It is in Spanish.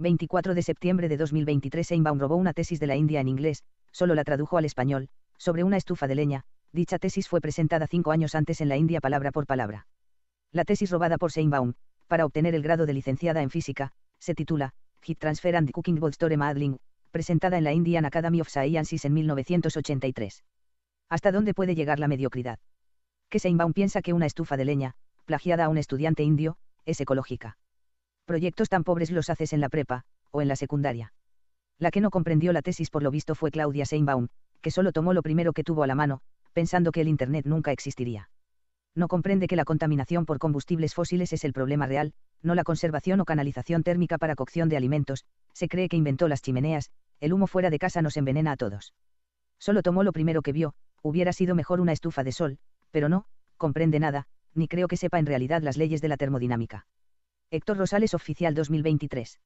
24 de septiembre de 2023 Seinbaum robó una tesis de la India en inglés, solo la tradujo al español, sobre una estufa de leña, dicha tesis fue presentada cinco años antes en la India palabra por palabra. La tesis robada por Seinbaum, para obtener el grado de licenciada en física, se titula, Heat Transfer and Cooking Both Store Madling, presentada en la Indian Academy of Sciences en 1983. ¿Hasta dónde puede llegar la mediocridad? Que Seinbaum piensa que una estufa de leña, plagiada a un estudiante indio, es ecológica. Proyectos tan pobres los haces en la prepa, o en la secundaria. La que no comprendió la tesis por lo visto fue Claudia Seinbaum, que solo tomó lo primero que tuvo a la mano, pensando que el Internet nunca existiría. No comprende que la contaminación por combustibles fósiles es el problema real, no la conservación o canalización térmica para cocción de alimentos, se cree que inventó las chimeneas, el humo fuera de casa nos envenena a todos. Solo tomó lo primero que vio, hubiera sido mejor una estufa de sol, pero no, comprende nada, ni creo que sepa en realidad las leyes de la termodinámica. Héctor Rosales Oficial 2023.